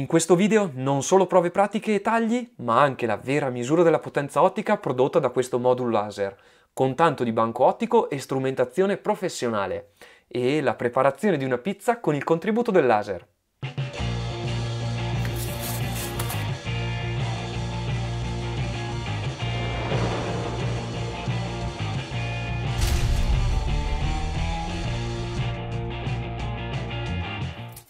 In questo video non solo prove pratiche e tagli, ma anche la vera misura della potenza ottica prodotta da questo modulo laser, con tanto di banco ottico e strumentazione professionale, e la preparazione di una pizza con il contributo del laser.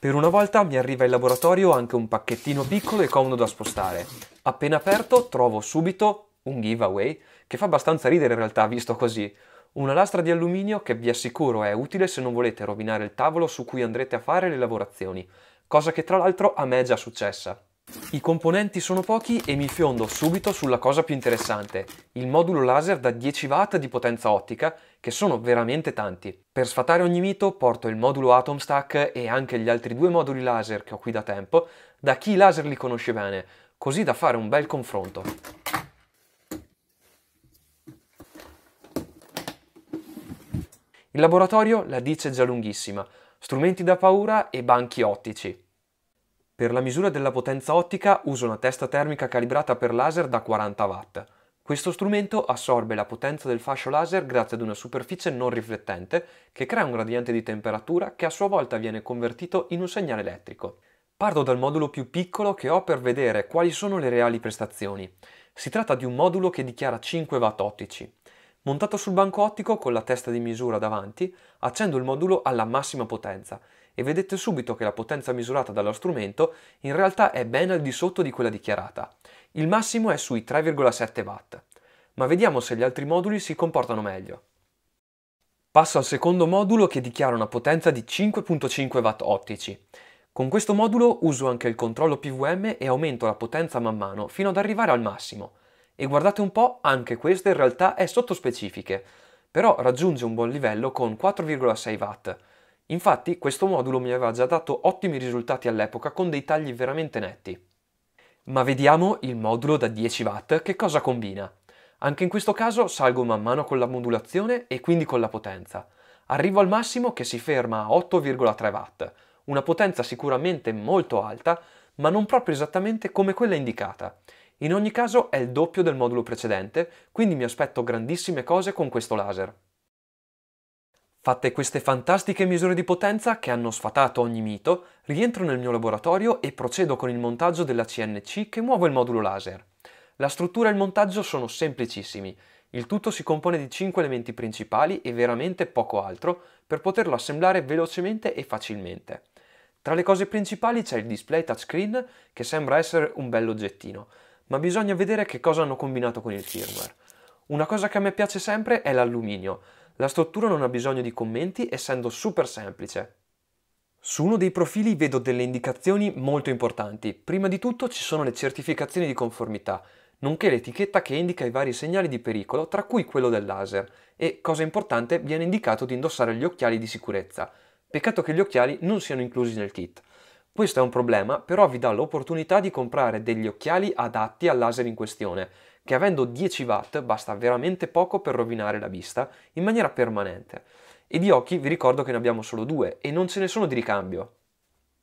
Per una volta mi arriva in laboratorio anche un pacchettino piccolo e comodo da spostare. Appena aperto trovo subito un giveaway, che fa abbastanza ridere in realtà visto così. Una lastra di alluminio che vi assicuro è utile se non volete rovinare il tavolo su cui andrete a fare le lavorazioni, cosa che tra l'altro a me è già successa. I componenti sono pochi e mi fiondo subito sulla cosa più interessante, il modulo laser da 10 watt di potenza ottica, che sono veramente tanti. Per sfatare ogni mito porto il modulo Atom Stack e anche gli altri due moduli laser che ho qui da tempo da chi laser li conosce bene, così da fare un bel confronto. Il laboratorio la dice già lunghissima, strumenti da paura e banchi ottici. Per la misura della potenza ottica uso una testa termica calibrata per laser da 40 watt. Questo strumento assorbe la potenza del fascio laser grazie ad una superficie non riflettente che crea un gradiente di temperatura che a sua volta viene convertito in un segnale elettrico. Parto dal modulo più piccolo che ho per vedere quali sono le reali prestazioni. Si tratta di un modulo che dichiara 5 watt ottici. Montato sul banco ottico con la testa di misura davanti, accendo il modulo alla massima potenza e vedete subito che la potenza misurata dallo strumento in realtà è ben al di sotto di quella dichiarata. Il massimo è sui 3,7 watt. Ma vediamo se gli altri moduli si comportano meglio. Passo al secondo modulo che dichiara una potenza di 5.5 watt ottici. Con questo modulo uso anche il controllo PVM e aumento la potenza man mano fino ad arrivare al massimo. E guardate un po', anche questo in realtà è sottospecifiche, però raggiunge un buon livello con 4,6 watt, Infatti questo modulo mi aveva già dato ottimi risultati all'epoca con dei tagli veramente netti. Ma vediamo il modulo da 10 W che cosa combina. Anche in questo caso salgo man mano con la modulazione e quindi con la potenza. Arrivo al massimo che si ferma a 8,3 W, una potenza sicuramente molto alta, ma non proprio esattamente come quella indicata. In ogni caso è il doppio del modulo precedente, quindi mi aspetto grandissime cose con questo laser. Fatte queste fantastiche misure di potenza che hanno sfatato ogni mito, rientro nel mio laboratorio e procedo con il montaggio della CNC che muove il modulo laser. La struttura e il montaggio sono semplicissimi, il tutto si compone di 5 elementi principali e veramente poco altro per poterlo assemblare velocemente e facilmente. Tra le cose principali c'è il display touchscreen che sembra essere un bell'oggettino, ma bisogna vedere che cosa hanno combinato con il firmware. Una cosa che a me piace sempre è l'alluminio, la struttura non ha bisogno di commenti essendo super semplice. Su uno dei profili vedo delle indicazioni molto importanti. Prima di tutto ci sono le certificazioni di conformità, nonché l'etichetta che indica i vari segnali di pericolo, tra cui quello del laser, e, cosa importante, viene indicato di indossare gli occhiali di sicurezza. Peccato che gli occhiali non siano inclusi nel kit. Questo è un problema, però vi dà l'opportunità di comprare degli occhiali adatti al laser in questione, che avendo 10 watt basta veramente poco per rovinare la vista in maniera permanente. E di occhi vi ricordo che ne abbiamo solo due e non ce ne sono di ricambio.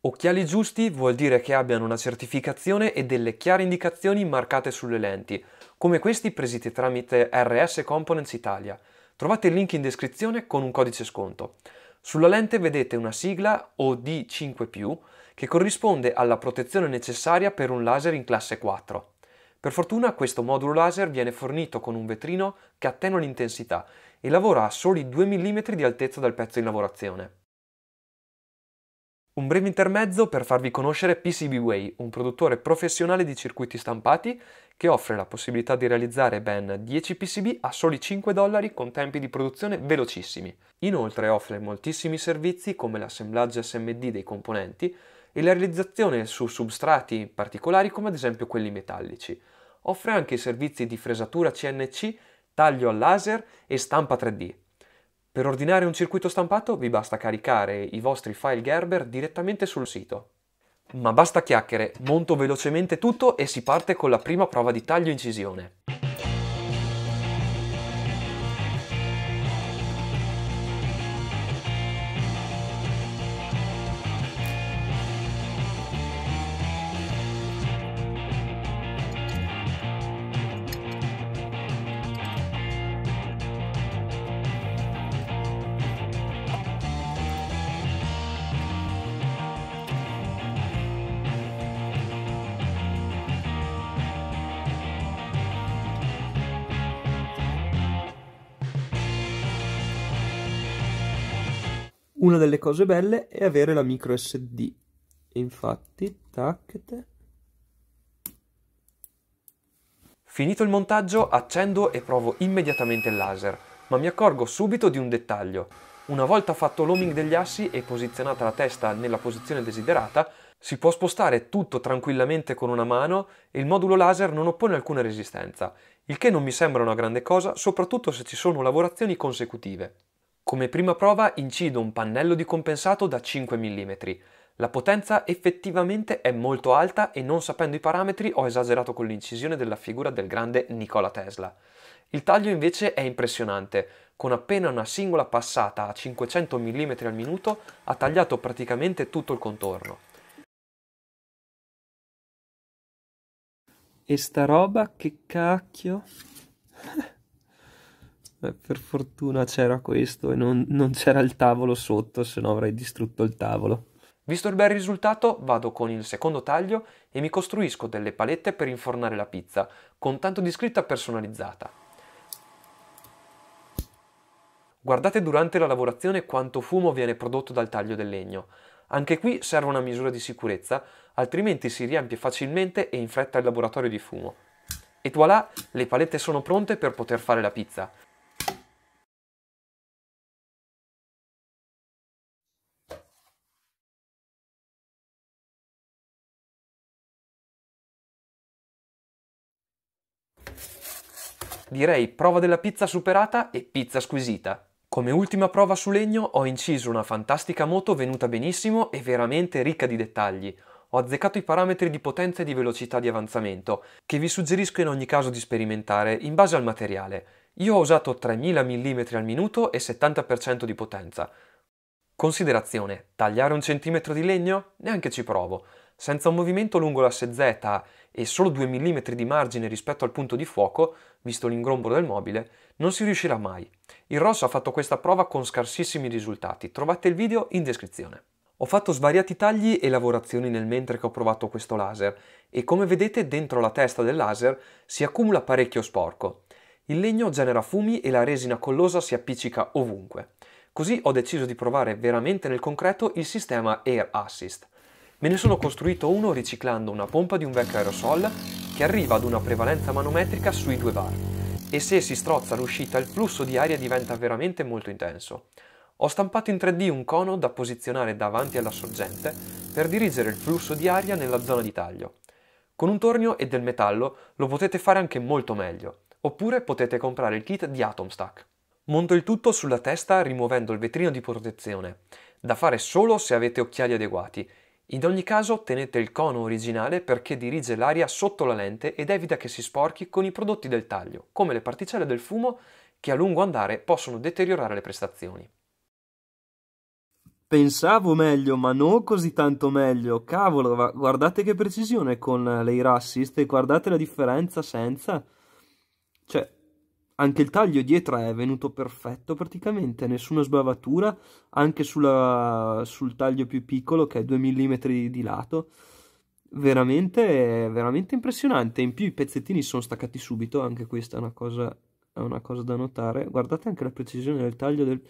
Occhiali giusti vuol dire che abbiano una certificazione e delle chiare indicazioni marcate sulle lenti, come questi presiti tramite RS Components Italia. Trovate il link in descrizione con un codice sconto. Sulla lente vedete una sigla OD5+, che corrisponde alla protezione necessaria per un laser in classe 4. Per fortuna questo modulo laser viene fornito con un vetrino che attenua l'intensità e lavora a soli 2 mm di altezza dal pezzo in lavorazione. Un breve intermezzo per farvi conoscere PCBWay, un produttore professionale di circuiti stampati che offre la possibilità di realizzare ben 10 PCB a soli 5 dollari con tempi di produzione velocissimi. Inoltre offre moltissimi servizi come l'assemblaggio SMD dei componenti e la realizzazione su substrati particolari come ad esempio quelli metallici offre anche i servizi di fresatura CNC, taglio al laser e stampa 3D. Per ordinare un circuito stampato vi basta caricare i vostri file Gerber direttamente sul sito. Ma basta chiacchiere, monto velocemente tutto e si parte con la prima prova di taglio incisione. Una delle cose belle è avere la micro SD. Infatti, tacchete. Finito il montaggio, accendo e provo immediatamente il laser, ma mi accorgo subito di un dettaglio. Una volta fatto l'homing degli assi e posizionata la testa nella posizione desiderata, si può spostare tutto tranquillamente con una mano e il modulo laser non oppone alcuna resistenza, il che non mi sembra una grande cosa, soprattutto se ci sono lavorazioni consecutive. Come prima prova incido un pannello di compensato da 5 mm. La potenza effettivamente è molto alta e non sapendo i parametri ho esagerato con l'incisione della figura del grande Nikola Tesla. Il taglio invece è impressionante, con appena una singola passata a 500 mm al minuto ha tagliato praticamente tutto il contorno. E sta roba che cacchio? per fortuna c'era questo e non, non c'era il tavolo sotto, se no avrei distrutto il tavolo. Visto il bel risultato, vado con il secondo taglio e mi costruisco delle palette per infornare la pizza, con tanto di scritta personalizzata. Guardate durante la lavorazione quanto fumo viene prodotto dal taglio del legno. Anche qui serve una misura di sicurezza, altrimenti si riempie facilmente e in fretta il laboratorio di fumo. E voilà, le palette sono pronte per poter fare la pizza. direi prova della pizza superata e pizza squisita. Come ultima prova su legno ho inciso una fantastica moto venuta benissimo e veramente ricca di dettagli. Ho azzeccato i parametri di potenza e di velocità di avanzamento, che vi suggerisco in ogni caso di sperimentare in base al materiale. Io ho usato 3000 mm al minuto e 70% di potenza. Considerazione, tagliare un centimetro di legno? Neanche ci provo. Senza un movimento lungo l'asse Z e solo 2 mm di margine rispetto al punto di fuoco, visto l'ingrombo del mobile, non si riuscirà mai. Il Rosso ha fatto questa prova con scarsissimi risultati, trovate il video in descrizione. Ho fatto svariati tagli e lavorazioni nel mentre che ho provato questo laser e come vedete dentro la testa del laser si accumula parecchio sporco. Il legno genera fumi e la resina collosa si appiccica ovunque. Così ho deciso di provare veramente nel concreto il sistema Air Assist. Me ne sono costruito uno riciclando una pompa di un vecchio aerosol che arriva ad una prevalenza manometrica sui 2 bar e se si strozza l'uscita il flusso di aria diventa veramente molto intenso. Ho stampato in 3D un cono da posizionare davanti alla sorgente per dirigere il flusso di aria nella zona di taglio. Con un tornio e del metallo lo potete fare anche molto meglio, oppure potete comprare il kit di Atomstack. Monto il tutto sulla testa rimuovendo il vetrino di protezione, da fare solo se avete occhiali adeguati in ogni caso tenete il cono originale perché dirige l'aria sotto la lente ed evita che si sporchi con i prodotti del taglio, come le particelle del fumo che a lungo andare possono deteriorare le prestazioni. Pensavo meglio, ma non così tanto meglio. Cavolo, guardate che precisione con l'Air Assist e guardate la differenza senza. Cioè, anche il taglio dietro è venuto perfetto praticamente, nessuna sbavatura, anche sulla, sul taglio più piccolo che è 2 mm di lato. Veramente, veramente impressionante. In più i pezzettini sono staccati subito, anche questa è una cosa, è una cosa da notare. Guardate anche la precisione del taglio del,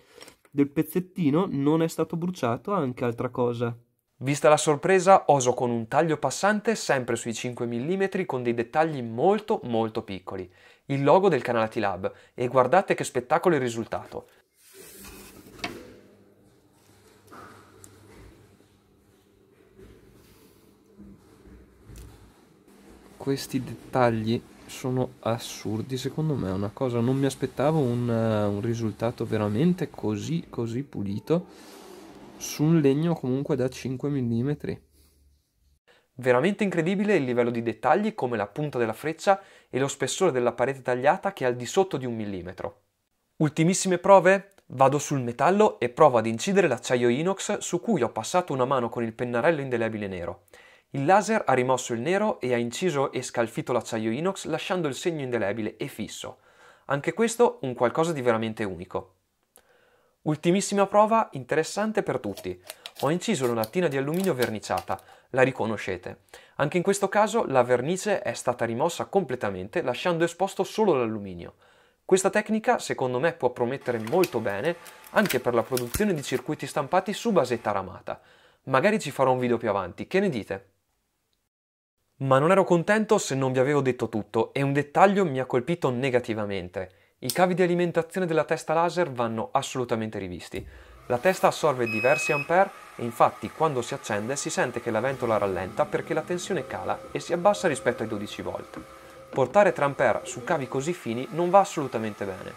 del pezzettino, non è stato bruciato, anche altra cosa. Vista la sorpresa, oso con un taglio passante sempre sui 5 mm con dei dettagli molto molto piccoli il logo del canale T-Lab e guardate che spettacolo il risultato. Questi dettagli sono assurdi, secondo me è una cosa, non mi aspettavo un, eh, un risultato veramente così, così pulito su un legno comunque da 5 mm. Veramente incredibile il livello di dettagli come la punta della freccia e lo spessore della parete tagliata che è al di sotto di un millimetro. Ultimissime prove? Vado sul metallo e provo ad incidere l'acciaio inox su cui ho passato una mano con il pennarello indelebile nero. Il laser ha rimosso il nero e ha inciso e scalfito l'acciaio inox lasciando il segno indelebile e fisso. Anche questo un qualcosa di veramente unico. Ultimissima prova, interessante per tutti. Ho inciso la lattina di alluminio verniciata, la riconoscete. Anche in questo caso la vernice è stata rimossa completamente lasciando esposto solo l'alluminio. Questa tecnica secondo me può promettere molto bene anche per la produzione di circuiti stampati su basetta ramata. Magari ci farò un video più avanti, che ne dite? Ma non ero contento se non vi avevo detto tutto e un dettaglio mi ha colpito negativamente. I cavi di alimentazione della testa laser vanno assolutamente rivisti. La testa assorbe diversi ampere e infatti quando si accende si sente che la ventola rallenta perché la tensione cala e si abbassa rispetto ai 12 volt. Portare 3 ampere su cavi così fini non va assolutamente bene.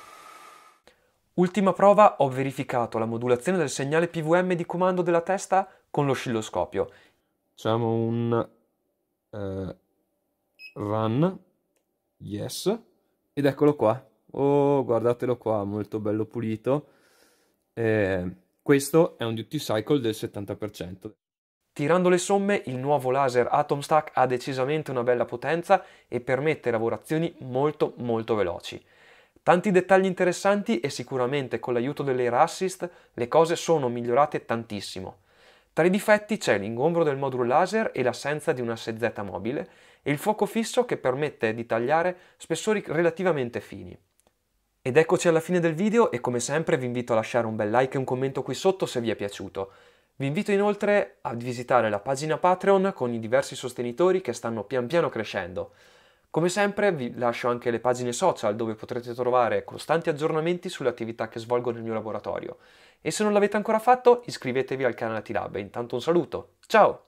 Ultima prova, ho verificato la modulazione del segnale PVM di comando della testa con l'oscilloscopio. Facciamo un eh, run, yes, ed eccolo qua. Oh, guardatelo qua, molto bello pulito. Eh, questo è un duty cycle del 70%. Tirando le somme, il nuovo laser Atom Stack ha decisamente una bella potenza e permette lavorazioni molto molto veloci. Tanti dettagli interessanti e sicuramente con l'aiuto dell'Air Assist le cose sono migliorate tantissimo. Tra i difetti c'è l'ingombro del modulo laser e l'assenza di una SZ mobile e il fuoco fisso che permette di tagliare spessori relativamente fini. Ed eccoci alla fine del video e come sempre vi invito a lasciare un bel like e un commento qui sotto se vi è piaciuto. Vi invito inoltre a visitare la pagina Patreon con i diversi sostenitori che stanno pian piano crescendo. Come sempre vi lascio anche le pagine social dove potrete trovare costanti aggiornamenti sulle attività che svolgo nel mio laboratorio. E se non l'avete ancora fatto iscrivetevi al canale Tirab. Intanto un saluto, ciao!